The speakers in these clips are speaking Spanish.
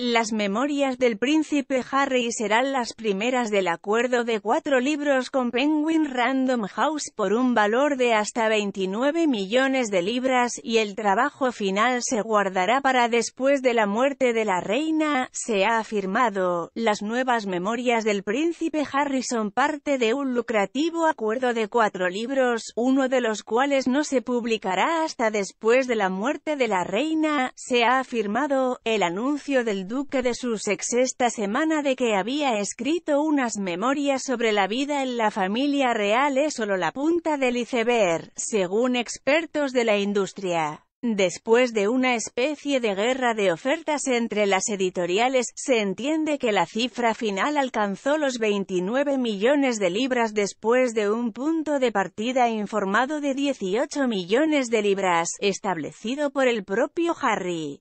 Las memorias del príncipe Harry serán las primeras del acuerdo de cuatro libros con Penguin Random House por un valor de hasta 29 millones de libras, y el trabajo final se guardará para después de la muerte de la reina, se ha afirmado. Las nuevas memorias del príncipe Harry son parte de un lucrativo acuerdo de cuatro libros, uno de los cuales no se publicará hasta después de la muerte de la reina, se ha afirmado. El anuncio del duque de su esta semana de que había escrito unas memorias sobre la vida en la familia real es solo la punta del iceberg, según expertos de la industria. Después de una especie de guerra de ofertas entre las editoriales, se entiende que la cifra final alcanzó los 29 millones de libras después de un punto de partida informado de 18 millones de libras, establecido por el propio Harry.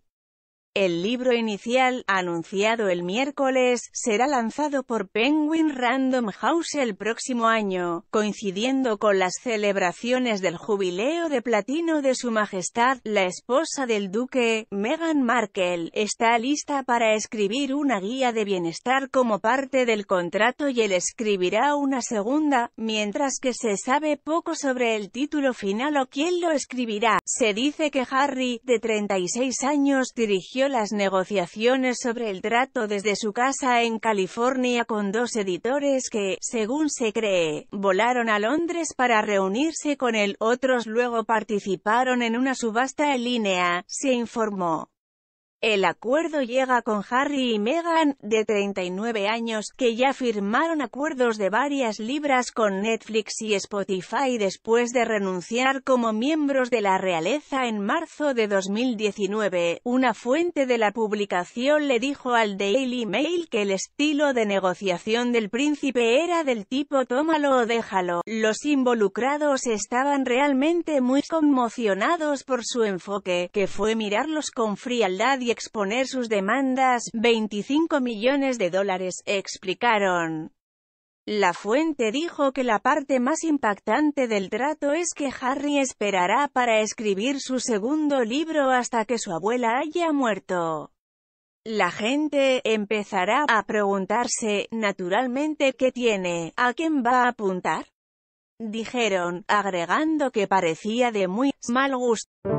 El libro inicial, anunciado el miércoles, será lanzado por Penguin Random House el próximo año, coincidiendo con las celebraciones del jubileo de platino de su majestad, la esposa del duque, Meghan Markle, está lista para escribir una guía de bienestar como parte del contrato y él escribirá una segunda, mientras que se sabe poco sobre el título final o quién lo escribirá. Se dice que Harry, de 36 años, dirigió las negociaciones sobre el trato desde su casa en California con dos editores que, según se cree, volaron a Londres para reunirse con él, otros luego participaron en una subasta en línea, se informó. El acuerdo llega con Harry y Meghan, de 39 años, que ya firmaron acuerdos de varias libras con Netflix y Spotify después de renunciar como miembros de la realeza en marzo de 2019. Una fuente de la publicación le dijo al Daily Mail que el estilo de negociación del príncipe era del tipo tómalo o déjalo. Los involucrados estaban realmente muy conmocionados por su enfoque, que fue mirarlos con frialdad y exponer sus demandas, 25 millones de dólares, explicaron. La fuente dijo que la parte más impactante del trato es que Harry esperará para escribir su segundo libro hasta que su abuela haya muerto. La gente empezará a preguntarse, naturalmente, ¿qué tiene? ¿A quién va a apuntar? Dijeron, agregando que parecía de muy mal gusto.